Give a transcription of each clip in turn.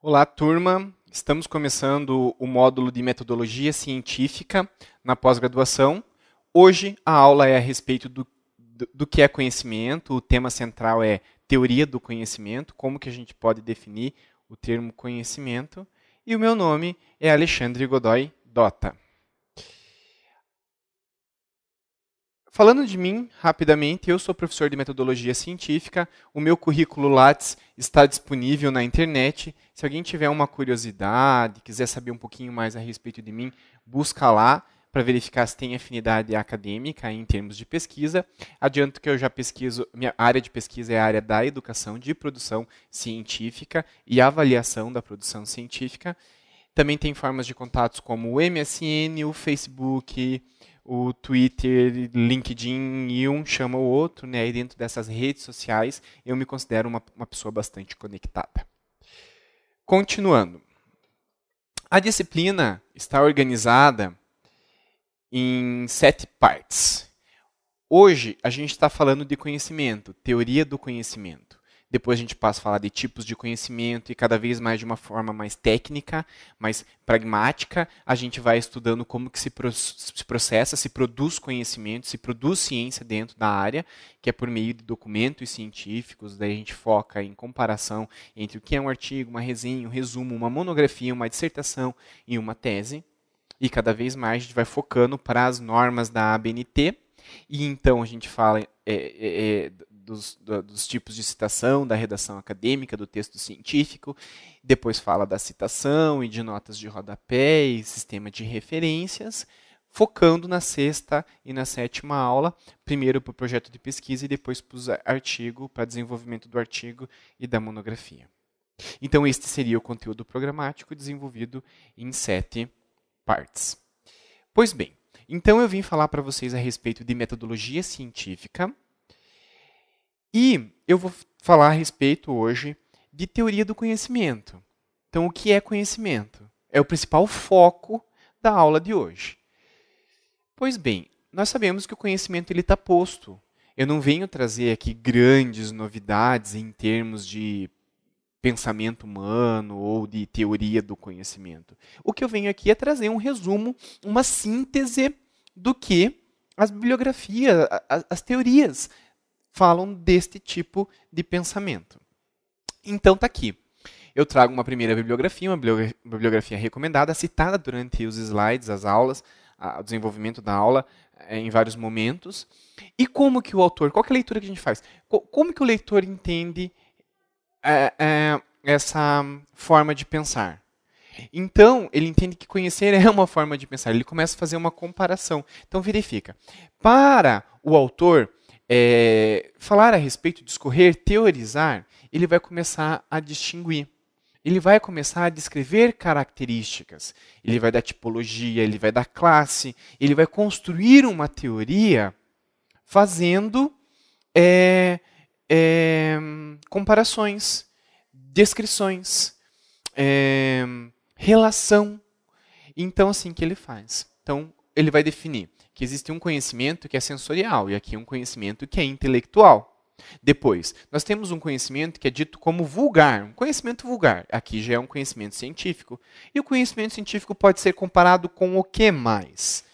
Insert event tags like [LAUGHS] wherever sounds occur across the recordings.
Olá, turma. Estamos começando o módulo de metodologia científica na pós-graduação. Hoje a aula é a respeito do, do, que é conhecimento. O tema central é teoria do conhecimento, como que a gente pode definir o termo conhecimento. E o meu nome é Alexandre Godoy Dota. Falando de mim, rapidamente, eu sou professor de metodologia científica, o meu currículo Lattes está disponível na internet. Se alguém tiver uma curiosidade, quiser saber um pouquinho mais a respeito de mim, busca lá para verificar se tem afinidade acadêmica em termos de pesquisa. Adianto que eu já pesquiso, minha área de pesquisa é a área da educação de produção científica e avaliação da produção científica. Também tem formas de contatos como o MSN, o Facebook, o Twitter, LinkedIn e um chama o outro, né? E dentro dessas redes sociais, eu me considero uma, uma pessoa bastante conectada. Continuando. A disciplina está organizada em sete partes. Hoje a gente está falando de conhecimento, teoria do conhecimento. Depois a gente passa a falar de tipos de conhecimento e cada vez mais de uma forma mais técnica, mais pragmática, a gente vai estudando como que se, pro se processa, se produz conhecimento, se produz ciência dentro da área, que é por meio de documentos científicos, daí a gente foca em comparação entre o que é um artigo, uma resenha, um resumo, uma monografia, uma dissertação e uma tese. E cada vez mais a gente vai focando para as normas da ABNT, e então a gente fala é, é, é dos, dos tipos de citação, da redação acadêmica, do texto científico, depois fala da citação e de notas de rodapé e sistema de referências, focando na sexta e na sétima aula, primeiro para o projeto de pesquisa e depois para o artigo, para desenvolvimento do artigo e da monografia. Então, este seria o conteúdo programático desenvolvido em sete partes. Pois bem, então eu vim falar para vocês a respeito de metodologia científica, e eu vou falar a respeito hoje de teoria do conhecimento. Então, o que é conhecimento? É o principal foco da aula de hoje. Pois bem, nós sabemos que o conhecimento está posto. Eu não venho trazer aqui grandes novidades em termos de pensamento humano ou de teoria do conhecimento. O que eu venho aqui é trazer um resumo, uma síntese do que as bibliografias, as teorias falam deste tipo de pensamento. Então tá aqui. Eu trago uma primeira bibliografia, uma bibliografia recomendada, citada durante os slides, as aulas, o desenvolvimento da aula é, em vários momentos. E como que o autor, qual é a leitura que a gente faz? Como que o leitor entende é, é, essa forma de pensar? Então, ele entende que conhecer é uma forma de pensar. Ele começa a fazer uma comparação. Então, verifica. Para o autor, é, falar a respeito, discorrer, teorizar, ele vai começar a distinguir. Ele vai começar a descrever características, ele vai dar tipologia, ele vai dar classe, ele vai construir uma teoria fazendo é, é, comparações, descrições, é, relação. Então, assim que ele faz. Então, ele vai definir que existe um conhecimento que é sensorial e aqui um conhecimento que é intelectual. Depois, nós temos um conhecimento que é dito como vulgar, um conhecimento vulgar. Aqui já é um conhecimento científico. E o conhecimento científico pode ser comparado com o que mais?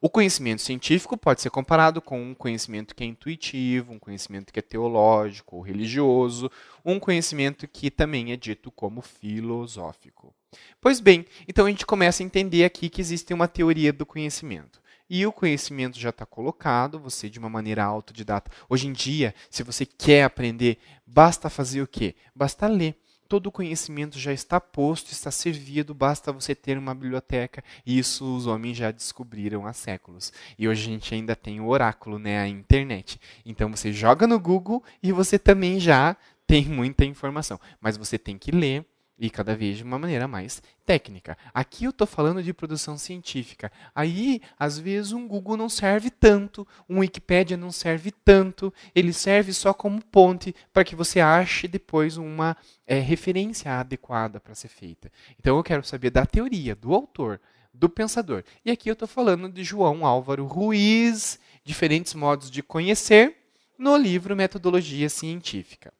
O conhecimento científico pode ser comparado com um conhecimento que é intuitivo, um conhecimento que é teológico ou religioso, um conhecimento que também é dito como filosófico. Pois bem, então a gente começa a entender aqui que existe uma teoria do conhecimento. E o conhecimento já está colocado, você de uma maneira autodidata. Hoje em dia, se você quer aprender, basta fazer o quê? Basta ler. Todo o conhecimento já está posto, está servido, basta você ter uma biblioteca. E isso os homens já descobriram há séculos. E hoje a gente ainda tem o oráculo, né, a internet. Então você joga no Google e você também já tem muita informação. Mas você tem que ler, e cada vez de uma maneira mais técnica. Aqui eu estou falando de produção científica. Aí, às vezes, um Google não serve tanto, um Wikipedia não serve tanto, ele serve só como ponte para que você ache depois uma é, referência adequada para ser feita. Então, eu quero saber da teoria, do autor, do pensador. E aqui eu estou falando de João Álvaro Ruiz, diferentes modos de conhecer, no livro Metodologia Científica.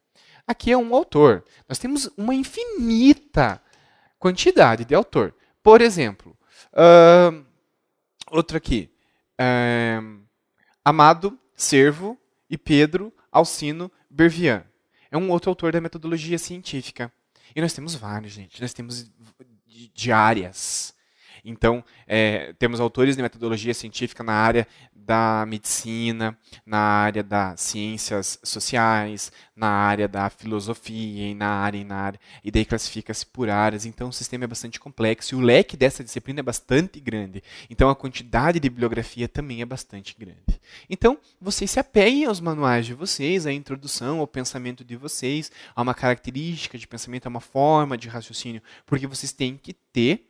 Aqui é um autor. Nós temos uma infinita quantidade de autor. Por exemplo, uh, outro aqui. Uh, Amado, Servo e Pedro Alcino Bervian. É um outro autor da metodologia científica. E nós temos vários, gente. Nós temos de áreas. Então, é, temos autores de metodologia científica na área da medicina, na área das ciências sociais, na área da filosofia, e na área e na área, e daí classifica-se por áreas. Então o sistema é bastante complexo e o leque dessa disciplina é bastante grande. Então a quantidade de bibliografia também é bastante grande. Então vocês se apeguem aos manuais de vocês, à introdução, ao pensamento de vocês, a uma característica de pensamento, a uma forma de raciocínio, porque vocês têm que ter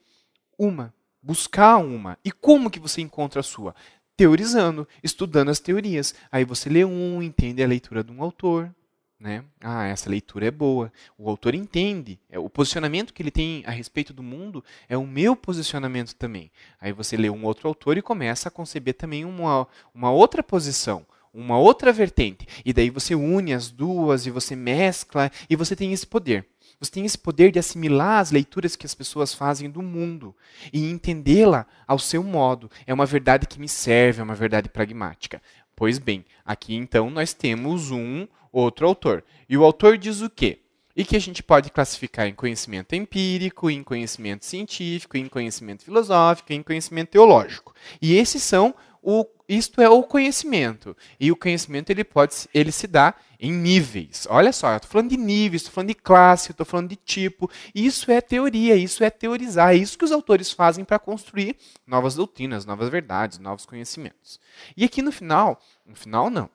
uma buscar uma. E como que você encontra a sua? teorizando, estudando as teorias. Aí você lê um, entende a leitura de um autor, né? Ah, essa leitura é boa. O autor entende. É, o posicionamento que ele tem a respeito do mundo é o meu posicionamento também. Aí você lê um outro autor e começa a conceber também uma, uma outra posição, uma outra vertente. E daí você une as duas e você mescla e você tem esse poder. Você tem esse poder de assimilar as leituras que as pessoas fazem do mundo e entendê-la ao seu modo. É uma verdade que me serve, é uma verdade pragmática. Pois bem, aqui então nós temos um outro autor. E o autor diz o quê? E que a gente pode classificar em conhecimento empírico, em conhecimento científico, em conhecimento filosófico, em conhecimento teológico. E esses são o, isto é o conhecimento. E o conhecimento ele pode ele se dá em níveis. Olha só, eu estou falando de níveis, estou falando de classe, estou falando de tipo. Isso é teoria, isso é teorizar. É isso que os autores fazem para construir novas doutrinas, novas verdades, novos conhecimentos. E aqui no final, no final não.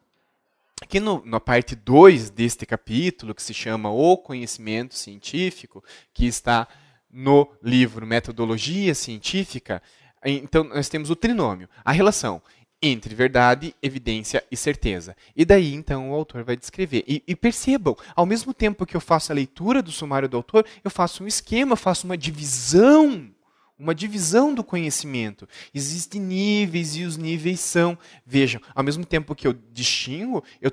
Aqui no, na parte 2 deste capítulo, que se chama O Conhecimento Científico, que está no livro Metodologia Científica, então, nós temos o trinômio, a relação entre verdade, evidência e certeza. E daí, então, o autor vai descrever. E, e, percebam, ao mesmo tempo que eu faço a leitura do sumário do autor, eu faço um esquema, faço uma divisão, uma divisão do conhecimento. Existem níveis e os níveis são. Vejam, ao mesmo tempo que eu distingo, eu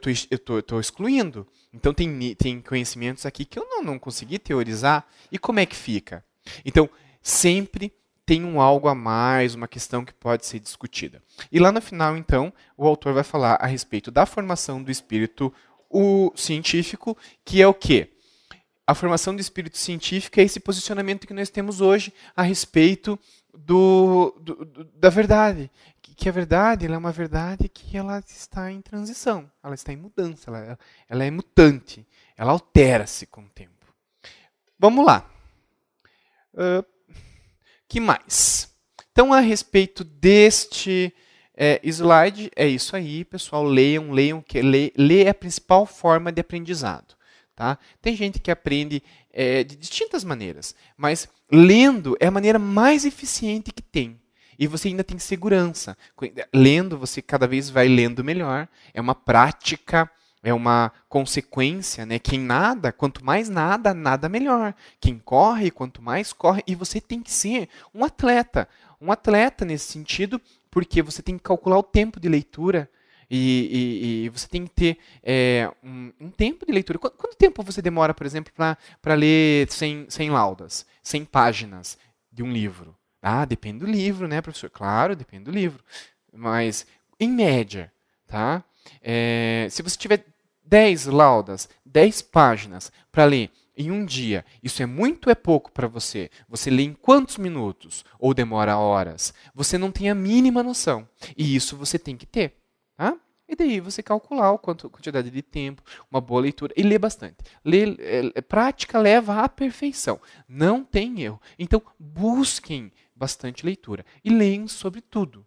estou excluindo. Então, tem, tem conhecimentos aqui que eu não, não consegui teorizar. E como é que fica? Então, sempre tem um algo a mais, uma questão que pode ser discutida. E lá no final, então, o autor vai falar a respeito da formação do espírito o científico, que é o quê? A formação do espírito científico é esse posicionamento que nós temos hoje a respeito do, do, do da verdade. Que, a verdade é uma verdade que ela está em transição, ela está em mudança, ela, ela é mutante, ela altera-se com o tempo. Vamos lá. Uh, que mais? Então, a respeito deste é, slide, é isso aí, pessoal. Leiam, leiam, que ler, ler é a principal forma de aprendizado. Tá? Tem gente que aprende é, de distintas maneiras, mas lendo é a maneira mais eficiente que tem. E você ainda tem segurança. Lendo, você cada vez vai lendo melhor. É uma prática é uma consequência, né? Quem nada, quanto mais nada, nada melhor. Quem corre, quanto mais corre, e você tem que ser um atleta, um atleta nesse sentido, porque você tem que calcular o tempo de leitura e, e, e você tem que ter é, um, um, tempo de leitura. Quanto, quanto, tempo você demora, por exemplo, para ler 100, sem laudas, 100 páginas de um livro? Ah, depende do livro, né, professor? Claro, depende do livro. Mas, em média, tá? É, se você tiver 10 laudas, 10 páginas para ler em um dia. Isso é muito é pouco para você. Você lê em quantos minutos ou demora horas? Você não tem a mínima noção. E isso você tem que ter, tá? E daí você calcular o quanto quantidade de tempo, uma boa leitura e ler bastante. Lê, é, é prática leva à perfeição. Não tem erro. Então busquem bastante leitura e leiam sobre tudo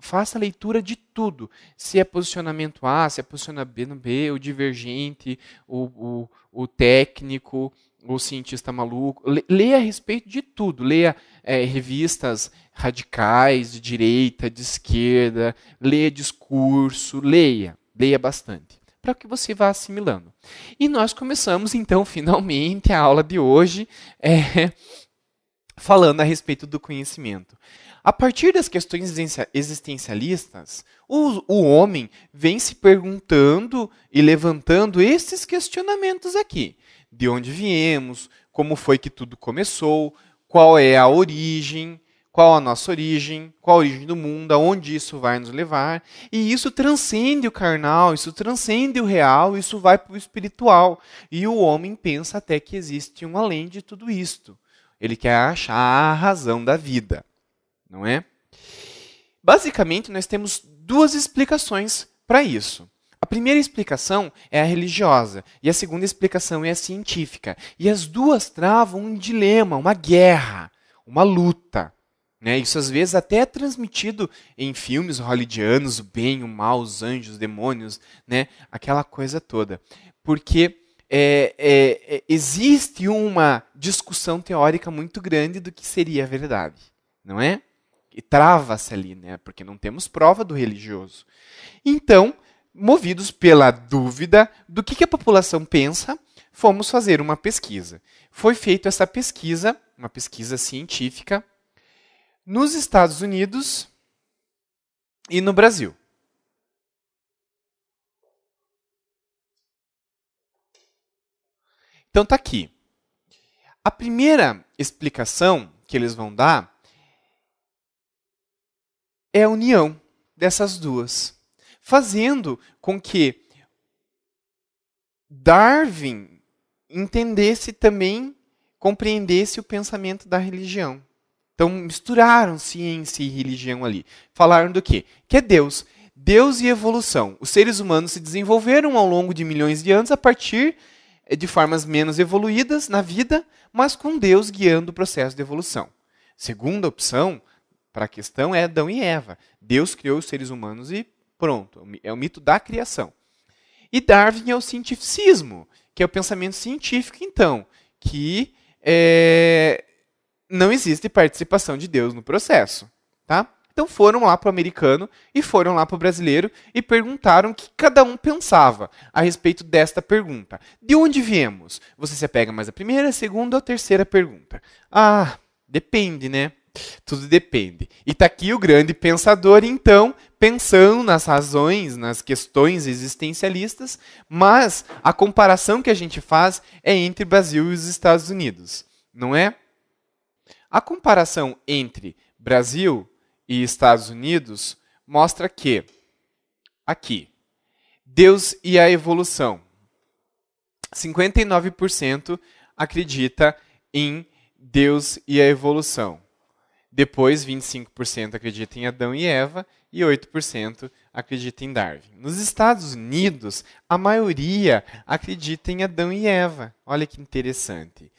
faça a leitura de tudo. Se é posicionamento A, se é posicionamento B, o divergente, o, o, o técnico, o cientista maluco. Leia a respeito de tudo. Leia é, revistas radicais, de direita, de esquerda, leia discurso, leia, leia bastante. Para que você vá assimilando. E nós começamos, então, [LAUGHS] finalmente, a aula de hoje. É, falando a respeito do conhecimento. A partir das questões existencialistas, o, o homem vem se perguntando e levantando esses questionamentos aqui. De onde viemos? Como foi que tudo começou? Qual é a origem? Qual a nossa origem? Qual a origem do mundo? Aonde isso vai nos levar? E isso transcende o carnal, isso transcende o real, isso vai para o espiritual. E o homem pensa até que existe um além de tudo isto. Ele quer achar a razão da vida não é? Basicamente, nós temos duas explicações para isso. A primeira explicação é a religiosa e a segunda explicação é a científica. E as duas travam um dilema, uma guerra, uma luta. Né? Isso às vezes até é transmitido em filmes hollywoodianos, o bem, o mal, os anjos, os demônios, né? aquela coisa toda. Porque é, é, é existe uma discussão teórica muito grande do que seria a verdade, não é? e trava-se ali, né? Porque não temos prova do religioso. Então, movidos pela dúvida do que, que a população pensa, fomos fazer uma pesquisa. Foi feita essa pesquisa, uma pesquisa científica, nos Estados Unidos e no Brasil. Então tá aqui. A primeira explicação que eles vão dar é a união dessas duas, fazendo com que Darwin entendesse também, compreendesse o pensamento da religião. Então misturaram ciência e religião ali. Falaram do quê? Que é Deus. Deus e evolução. Os seres humanos se desenvolveram ao longo de milhões de anos a partir eh, de formas menos evoluídas na vida, mas com Deus guiando o processo de evolução. Segunda opção para a questão é Adão e Eva. Deus criou os seres humanos e pronto. É o mito da criação. E Darwin é o cientificismo, que é o pensamento científico, então, que é, não existe participação de Deus no processo. Tá? Então foram lá para o americano e foram lá para o brasileiro e perguntaram o que cada um pensava a respeito desta pergunta. De onde viemos? Você se apega mais à primeira, à segunda ou à terceira pergunta? Ah, depende, né? Tudo depende. E está aqui o grande pensador, então, pensando nas razões, nas questões existencialistas, mas a comparação que a gente faz é entre Brasil e os Estados Unidos, não é? A comparação entre Brasil e Estados Unidos mostra que, aqui, Deus e a evolução. 59% acredita em Deus e a evolução. Depois, 25% acredita em Adão e Eva e 8% acredita em Darwin. Nos Estados Unidos, a maioria acredita em Adão e Eva. Olha que interessante.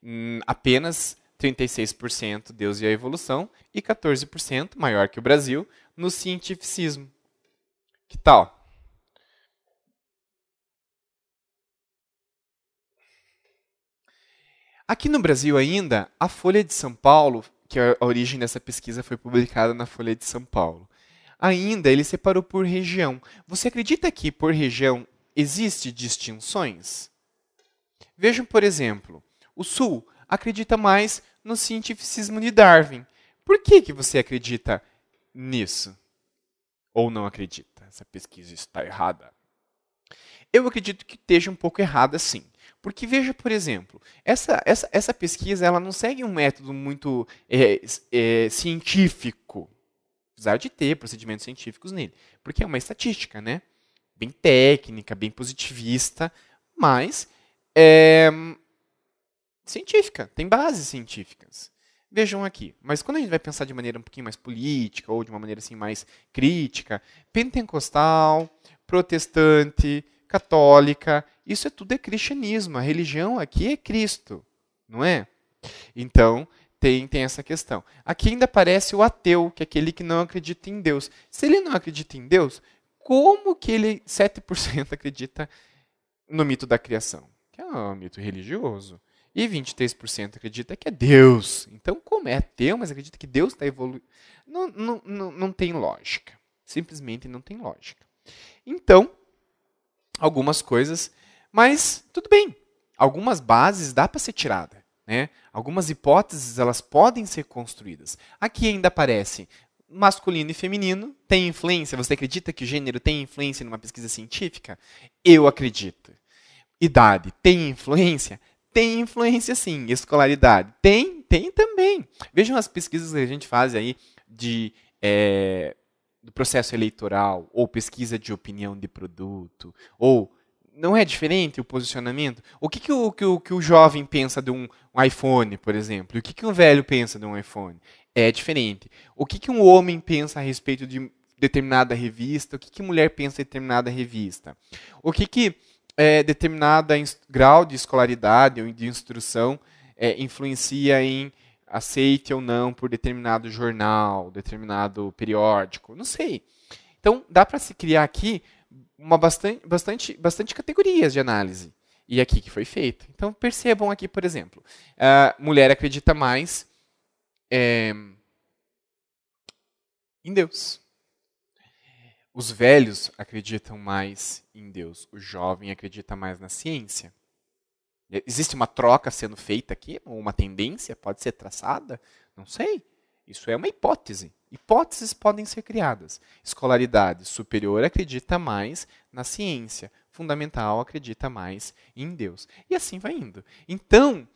Hum, apenas 36% Deus e a evolução e 14%, maior que o Brasil, no cientificismo. Que tal? Aqui no Brasil ainda, a Folha de São Paulo que a origem dessa pesquisa foi publicada na Folha de São Paulo. Ainda ele separou por região. Você acredita que por região existe distinções? Vejam, por exemplo, o Sul acredita mais no cientificismo de Darwin. Por que, que você acredita nisso? Ou não acredita? Essa pesquisa está errada. Eu acredito que esteja um pouco errada, sim. Porque veja, por exemplo, essa, essa, essa pesquisa ela não segue um método muito é, é, científico, apesar de ter procedimentos científicos nele, porque é uma estatística, né? Bem técnica, bem positivista, mas é, científica, tem bases científicas. Vejam aqui, mas quando a gente vai pensar de maneira um pouquinho mais política ou de uma maneira assim mais crítica, pentecostal, protestante, católica, isso é tudo é cristianismo, a religião aqui é Cristo, não é? Então, tem, tem essa questão. Aqui ainda aparece o ateu, que é aquele que não acredita em Deus. Se ele não acredita em Deus, como que ele, 7% [LAUGHS] acredita no mito da criação? Que é um mito religioso. E 23% acredita que é Deus. Então, como é ateu, mas acredita que Deus está evoluindo? Não, não, não, não tem lógica. Simplesmente não tem lógica. Então, algumas coisas, mas tudo bem. Algumas bases dá para ser tirada, né? Algumas hipóteses elas podem ser construídas. Aqui ainda aparece masculino e feminino têm influência. Você acredita que o gênero tem influência numa pesquisa científica? Eu acredito. Idade tem influência? Tem influência sim. Escolaridade tem, tem também. Vejam as pesquisas que a gente faz aí de é, do processo eleitoral, ou pesquisa de opinião de produto, ou não é diferente o posicionamento? O que, que, o, que, o, que o jovem pensa de um, um iPhone, por exemplo? E o que, que um velho pensa de um iPhone? É diferente. O que, que um homem pensa a respeito de determinada revista? O que, que mulher pensa de determinada revista? O que, que é, determinado grau de escolaridade ou de instrução é, influencia em aceite ou não por determinado jornal, determinado periódico, não sei. Então, dá para se criar aqui uma bastante, bastante, bastante categorias de análise. E é aqui que foi feito. Então, percebam aqui, por exemplo, a mulher acredita mais é, em Deus. Os velhos acreditam mais em Deus. O jovem acredita mais na ciência. Existe uma troca sendo feita aqui, uma tendência pode ser traçada? Não sei. Isso é uma hipótese. Hipóteses podem ser criadas. Escolaridade superior acredita mais na ciência, fundamental acredita mais em Deus. E assim vai indo. Então,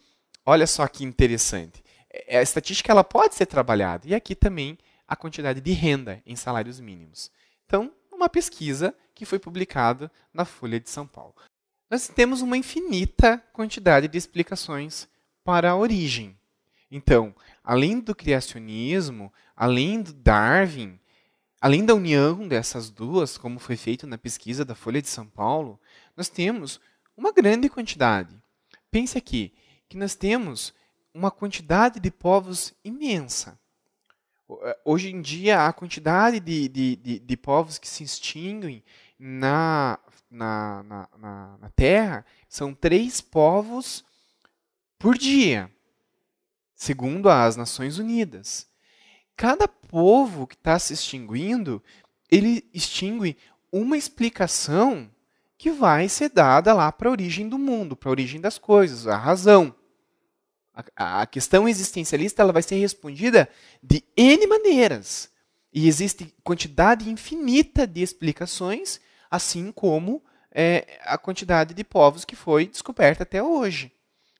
olha só que interessante. É, a estatística ela pode ser trabalhada e aqui também a quantidade de renda em salários mínimos. Então, uma pesquisa que foi publicada na Folha de São Paulo nós temos uma infinita quantidade de explicações para a origem. Então, além do criacionismo, além do Darwin, além da união dessas duas, como foi feito na pesquisa da Folha de São Paulo, nós temos uma grande quantidade. Pense aqui que nós temos uma quantidade de povos imensa. Eh, hoje em dia, a quantidade de, de, de, de povos que se extinguem na na, na, na, na Terra são três povos por dia, segundo as Nações Unidas. Cada povo que está se extinguindo, ele extingue uma explicação que vai ser dada lá para a origem do mundo, para a origem das coisas, a razão. A, a, questão existencialista ela vai ser respondida de N maneiras. E existe quantidade infinita de explicações assim como é, a quantidade de povos que foi descoberta até hoje.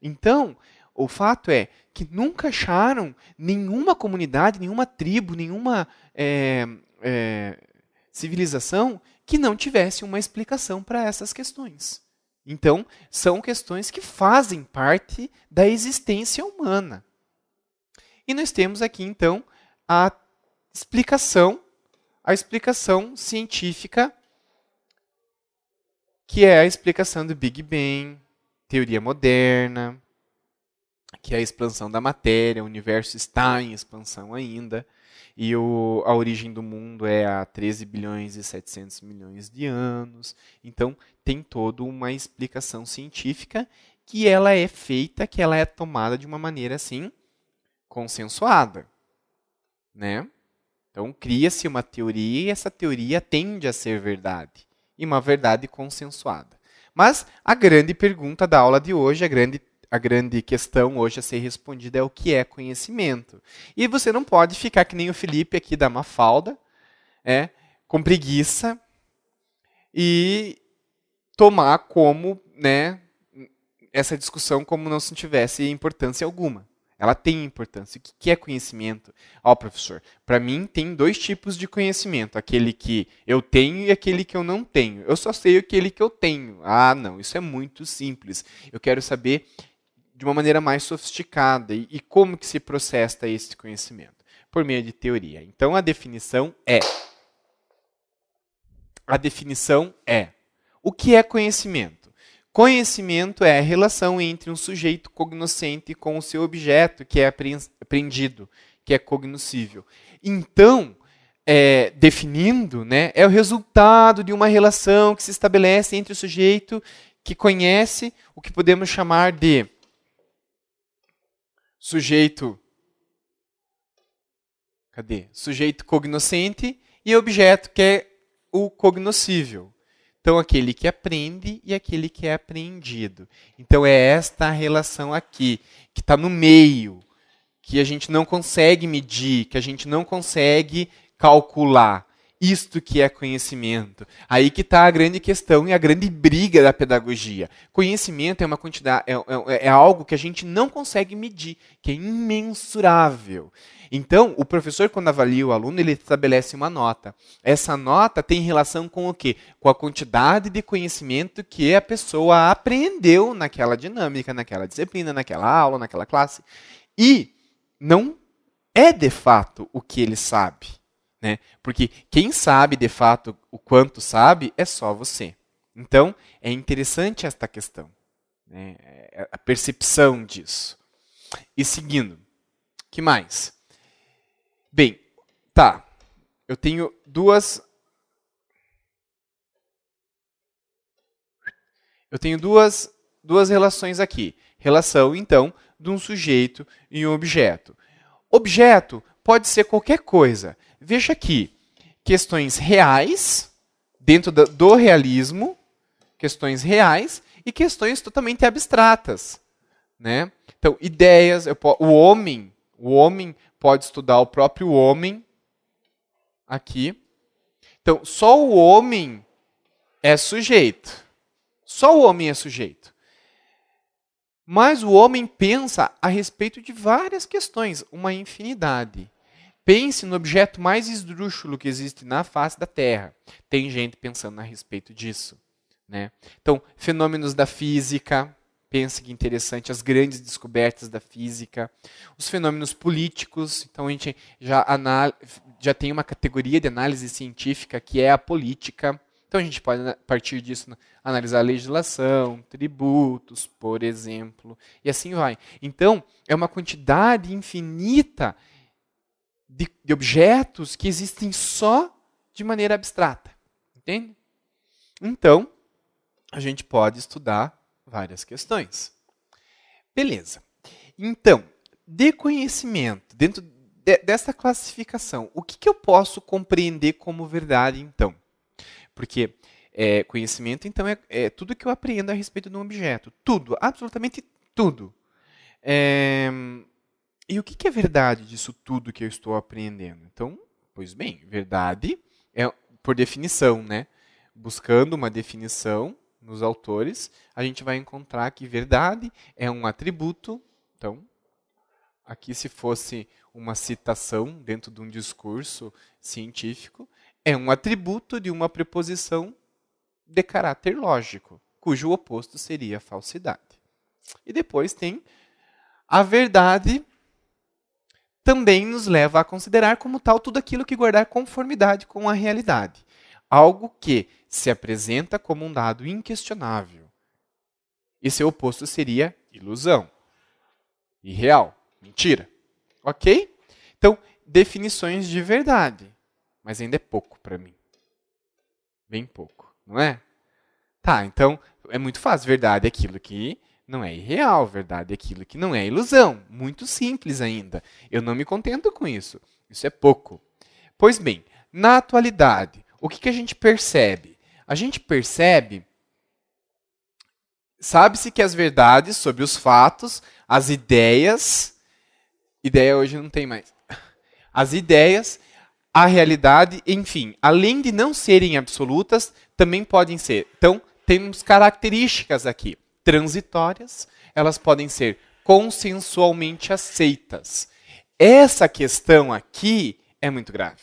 Então, o fato é que nunca acharam nenhuma comunidade, nenhuma tribo, nenhuma é, é, civilização que não tivesse uma explicação para essas questões. Então, são questões que fazem parte da existência humana. E nós temos aqui, então, a explicação, a explicação científica que é a explicação do Big Bang, teoria moderna, que é a expansão da matéria, o universo está em expansão ainda, e o, a origem do mundo é há 13 bilhões e 700 milhões de anos. Então, tem toda uma explicação científica que ela é feita, que ela é tomada de uma maneira assim consensuada, né? Então, cria-se uma teoria e essa teoria tende a ser verdade e uma verdade consensuada. Mas a grande pergunta da aula de hoje, a grande a grande questão hoje a ser respondida é o que é conhecimento. E você não pode ficar que nem o Felipe aqui da Mafalda, é, com preguiça e tomar como, né, essa discussão como não se tivesse importância alguma. Ela tem importância. O que é conhecimento? Ó, oh, professor, para mim tem dois tipos de conhecimento: aquele que eu tenho e aquele que eu não tenho. Eu só sei aquele que eu tenho. Ah, não, isso é muito simples. Eu quero saber de uma maneira mais sofisticada e, e como que se processa esse conhecimento por meio de teoria. Então a definição é a definição é o que é conhecimento? Conhecimento é a relação entre um sujeito cognoscente com o seu objeto que é aprendido, que é cognoscível. Então, é, definindo, né, é o resultado de uma relação que se estabelece entre o sujeito que conhece o que podemos chamar de sujeito. Cadê? Sujeito cognoscente e objeto que é o cognoscível. Então, aquele que aprende e aquele que é apreendido. Então, é esta relação aqui, que está no meio, que a gente não consegue medir, que a gente não consegue calcular, isto que é conhecimento. Aí que está a grande questão e a grande briga da pedagogia. Conhecimento é uma quantidade, é, é, é, é, algo que a gente não consegue medir, que é imensurável. Então, o professor, quando avalia o aluno, ele estabelece uma nota. Essa nota tem relação com o quê? Com a quantidade de conhecimento que a pessoa aprendeu naquela dinâmica, naquela disciplina, naquela aula, naquela classe. E não é de fato o que ele sabe né? Porque quem sabe de fato o quanto sabe é só você. Então, é interessante esta questão, né? É, é a percepção disso. E seguindo, que mais? Bem, tá. Eu tenho duas. Eu tenho duas, duas relações aqui. Relação, então, de um sujeito e um objeto. Objeto pode ser qualquer coisa. Veja aqui, questões reais, dentro do realismo, questões reais e questões totalmente abstratas. Né? Então, ideias, o homem, o homem pode estudar o próprio homem aqui. Então, só o homem é sujeito. Só o homem é sujeito. Mas o homem pensa a respeito de várias questões, uma infinidade. Pense no objeto mais esdrúxulo que existe na face da Terra. Tem gente pensando a respeito disso. Né? Então, fenômenos da física, pensa que interessante, as grandes descobertas da física, os fenômenos políticos. Então, a gente já, já tem uma categoria de análise científica que é a política. Então, a gente pode, a partir disso, né? analisar a legislação, tributos, por exemplo, e assim vai. Então, é uma quantidade infinita de, de objetos que existem só de maneira abstrata. Entende? Então, a gente pode estudar várias questões. Beleza. Então, de conhecimento, dentro de, dessa classificação, o que, que, eu posso compreender como verdade, então? Porque é, conhecimento, então, é, é, tudo que eu aprendo a respeito de um objeto. Tudo, absolutamente tudo. É, e o que, é verdade disso tudo que eu estou aprendendo? Então, pois bem, verdade é por definição, né? Buscando uma definição nos autores, a gente vai encontrar que verdade é um atributo. Então, aqui se fosse uma citação dentro de um discurso científico, é um atributo de uma preposição de caráter lógico, cujo oposto seria a falsidade. E depois tem a verdade também nos leva a considerar como tal tudo aquilo que guardar conformidade com a realidade, algo que se apresenta como um dado inquestionável. E seu oposto seria ilusão, irreal, mentira. Ok? Então, definições de verdade. Mas ainda é pouco para mim. Bem pouco, não é? Tá, então é muito fácil. Verdade é aquilo que não é irreal, verdade é aquilo que não é ilusão. Muito simples ainda. Eu não me contento com isso. Isso é pouco. Pois bem, na atualidade, o que, que a gente percebe? A gente percebe. Sabe-se que as verdades sobre os fatos, as ideias. Ideia hoje não tem mais. [LAUGHS] As ideias, a realidade, enfim, além de não serem absolutas, também podem ser. Então, temos características aqui transitórias, elas podem ser consensualmente aceitas. Essa questão aqui é muito grave.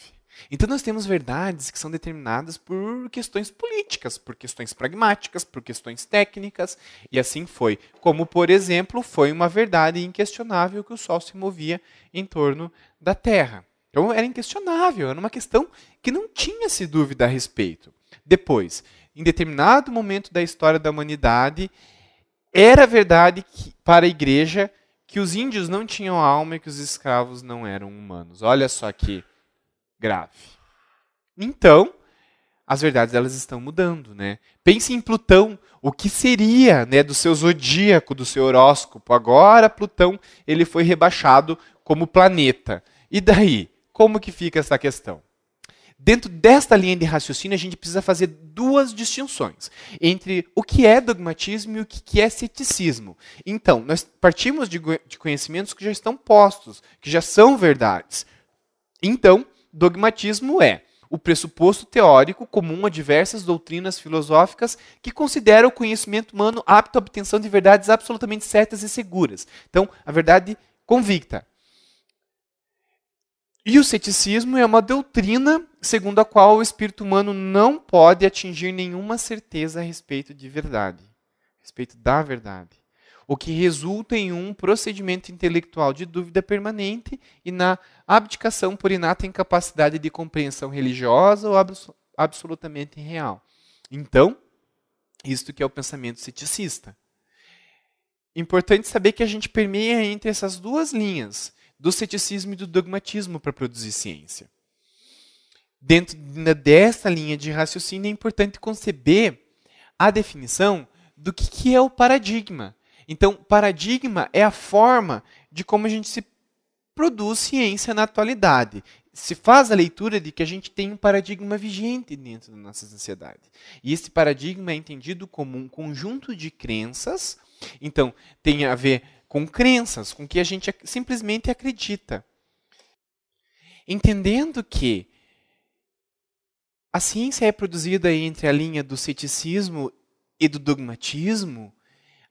Então nós temos verdades que são determinadas por questões políticas, por questões pragmáticas, por questões técnicas, e assim foi. Como, por exemplo, foi uma verdade inquestionável que o Sol se movia em torno da Terra. Então era inquestionável, era uma questão que não tinha se dúvida a respeito. Depois, em determinado momento da história da humanidade, era verdade que, para a igreja que os índios não tinham alma e que os escravos não eram humanos. Olha só que grave. Então, as verdades elas estão mudando, né? Pense em Plutão, o que seria, né, do seu zodíaco, do seu horóscopo. Agora Plutão, ele foi rebaixado como planeta. E daí, como que fica essa questão? Dentro desta linha de raciocínio, a gente precisa fazer duas distinções entre o que é dogmatismo e o que é ceticismo. Então, nós partimos de, de conhecimentos que já estão postos, que já são verdades. Então, dogmatismo é o pressuposto teórico comum a diversas doutrinas filosóficas que considera o conhecimento humano apto à obtenção de verdades absolutamente certas e seguras. Então, a verdade convicta. E o ceticismo é uma doutrina segundo a qual o espírito humano não pode atingir nenhuma certeza a respeito de verdade, a respeito da verdade, o que resulta em um procedimento intelectual de dúvida permanente e na abdicação por inata incapacidade de compreensão religiosa ou abs absolutamente real. Então, isto que é o pensamento ceticista. Importante saber que a gente permeia entre essas duas linhas do ceticismo e do dogmatismo para produzir ciência. Dentro né, dessa linha de raciocínio, é importante conceber a definição do que, que é o paradigma. Então, paradigma é a forma de como a gente se produz ciência na atualidade. Se faz a leitura de que a gente tem um paradigma vigente dentro da nossa sociedade. E esse paradigma é entendido como um conjunto de crenças. Então, tem a ver com crenças, com que a gente simplesmente acredita. Entendendo que a ciência é produzida entre a linha do ceticismo e do dogmatismo,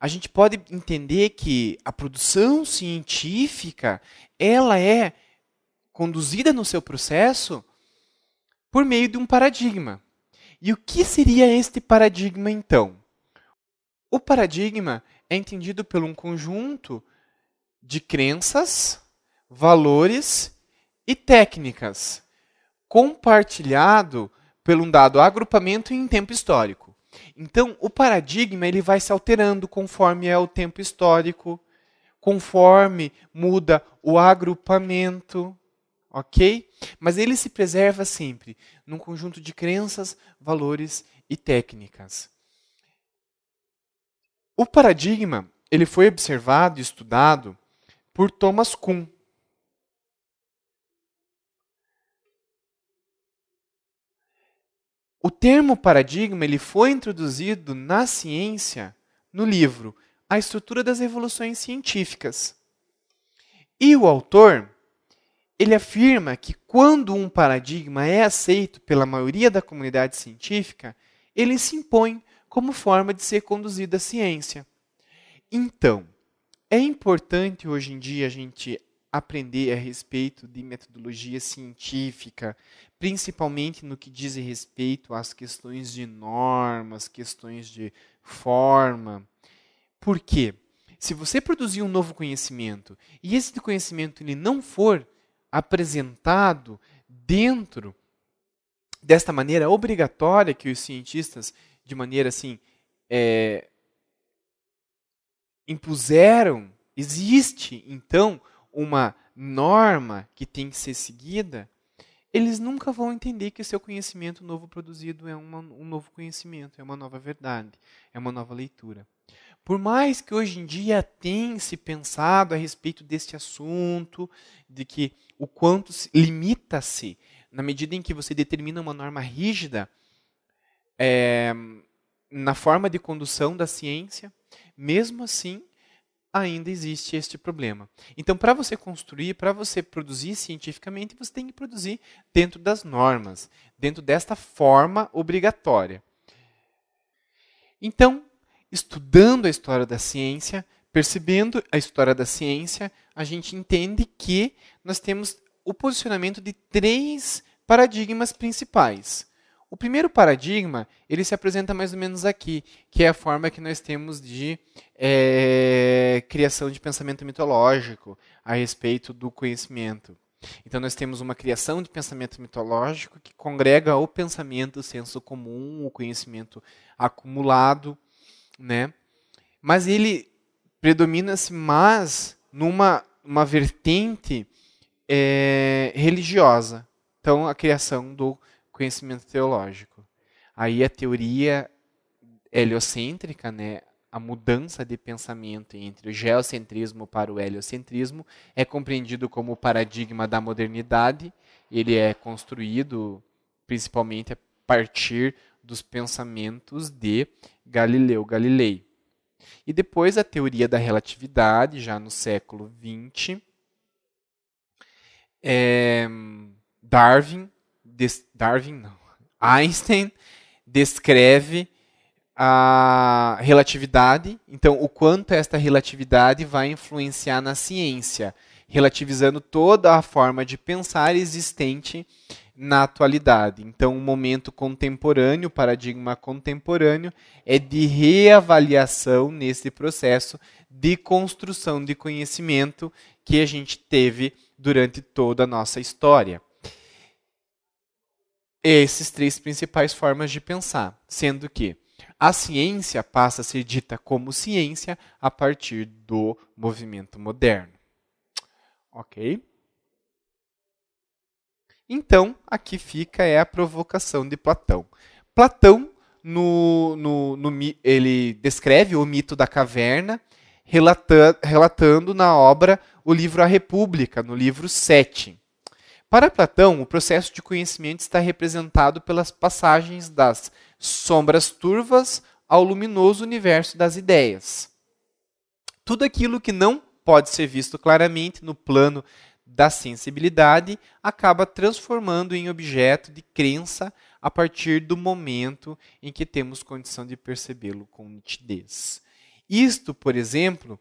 a gente pode entender que a produção científica ela é conduzida no seu processo por meio de um paradigma. E o que seria este paradigma então? O paradigma é entendido pelo um conjunto de crenças, valores e técnicas, compartilhado pelo um dado agrupamento em tempo histórico. Então, o paradigma ele vai se alterando conforme é o tempo histórico, conforme muda o agrupamento, ok? Mas ele se preserva sempre num conjunto de crenças, valores e técnicas. O paradigma ele foi observado e estudado por Thomas Kuhn. O termo paradigma ele foi introduzido na ciência no livro A Estrutura das Revoluções Científicas. E o autor ele afirma que quando um paradigma é aceito pela maioria da comunidade científica, ele se impõe como forma de ser conduzida a ciência. Então, é importante hoje em dia a gente aprender a respeito de metodologia científica, principalmente no que diz respeito às questões de normas, questões de forma. Por quê? Se você produzir um novo conhecimento e esse conhecimento ele não for apresentado dentro desta maneira obrigatória que os cientistas de maneira assim, é, impuseram, existe então uma norma que tem que ser seguida, eles nunca vão entender que o seu conhecimento novo produzido é uma, um novo conhecimento, é uma nova verdade, é uma nova leitura. Por mais que hoje em dia tenha se pensado a respeito deste assunto, de que o quanto limita-se na medida em que você determina uma norma rígida, é, na forma de condução da ciência, mesmo assim, ainda existe este problema. Então, para você construir, para você produzir cientificamente, você tem que produzir dentro das normas, dentro desta forma obrigatória. Então, estudando a história da ciência, percebendo a história da ciência, a gente entende que nós temos o posicionamento de três paradigmas principais. O primeiro paradigma ele se apresenta mais ou menos aqui, que é a forma que nós temos de é, criação de pensamento mitológico a respeito do conhecimento. Então nós temos uma criação de pensamento mitológico que congrega o pensamento, o senso comum, o conhecimento acumulado, né? Mas ele predomina-se mais numa uma vertente é, religiosa. Então a criação do conhecimento teológico. Aí a teoria heliocêntrica, né, a mudança de pensamento entre o geocentrismo para o heliocentrismo é compreendido como o paradigma da modernidade. Ele é construído principalmente a partir dos pensamentos de Galileu Galilei. E depois a teoria da relatividade, já no século XX. É, eh, Darwin Darwin não. Einstein descreve a relatividade, então o quanto esta relatividade vai influenciar na ciência, relativizando toda a forma de pensar existente na atualidade. Então, o momento contemporâneo, o paradigma contemporâneo, é de reavaliação nesse processo de construção de conhecimento que a gente teve durante toda a nossa história esses três principais formas de pensar, sendo que a ciência passa a ser dita como ciência a partir do movimento moderno. Ok? Então, aqui fica é a provocação de Platão. Platão, no, no, no, ele descreve o mito da caverna, relata, relatando na obra o livro A República, no livro 7. Para Platão, o processo de conhecimento está representado pelas passagens das sombras turvas ao luminoso universo das ideias. Tudo aquilo que não pode ser visto claramente no plano da sensibilidade acaba transformando em objeto de crença a partir do momento em que temos condição de percebê-lo com nitidez. Isto, por exemplo,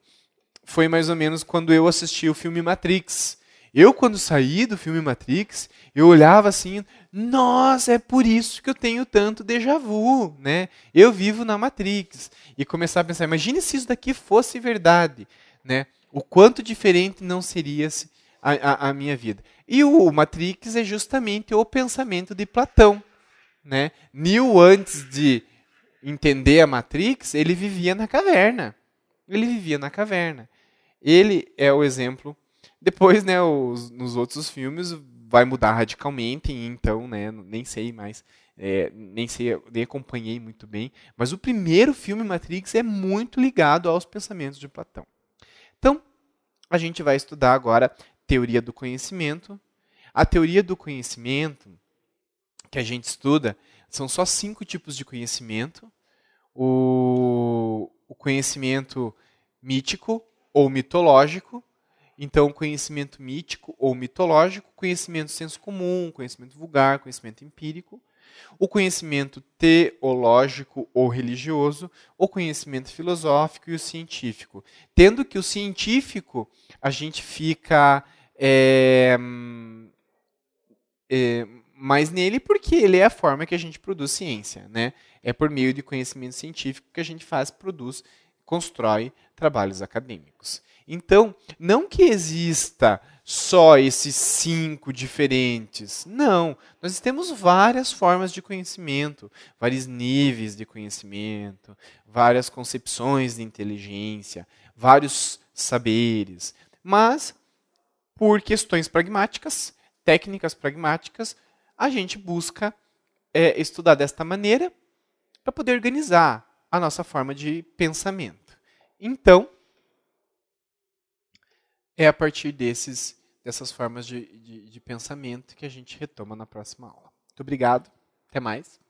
foi mais ou menos quando eu assisti o filme Matrix eu, quando saí do filme Matrix, eu olhava assim, nossa, é por isso que eu tenho tanto déjà vu, né? Eu vivo na Matrix. E começar a pensar, imagine se isso daqui fosse verdade, né? O quanto diferente não seria a, a, a minha vida. E o Matrix é justamente o pensamento de Platão, né? Neo, antes de entender a Matrix, ele vivia na caverna. Ele vivia na caverna. Ele é o exemplo depois, né, os, nos outros filmes vai mudar radicalmente, então, né, nem sei mais, é, nem sei, nem acompanhei muito bem, mas o primeiro filme Matrix é muito ligado aos pensamentos de Platão. Então, a gente vai estudar agora teoria do conhecimento. A teoria do conhecimento que a gente estuda são só cinco tipos de conhecimento. O, o conhecimento mítico ou mitológico, então, conhecimento mítico ou mitológico, conhecimento senso comum, conhecimento vulgar, conhecimento empírico, o conhecimento teológico ou religioso, o conhecimento filosófico e o científico. Tendo que o científico a gente fica é, é, mais nele porque ele é a forma que a gente produz ciência, né? É por meio de conhecimento científico que a gente faz, produz constrói trabalhos acadêmicos. Então, não que exista só esses cinco diferentes. Não, nós temos várias formas de conhecimento, vários níveis de conhecimento, várias concepções de inteligência, vários saberes. Mas, por questões pragmáticas, técnicas pragmáticas, a gente busca é, estudar desta maneira para poder organizar, a nossa forma de pensamento. Então, é a partir desses, dessas formas de, de, de pensamento que a gente retoma na próxima aula. Muito obrigado, até mais.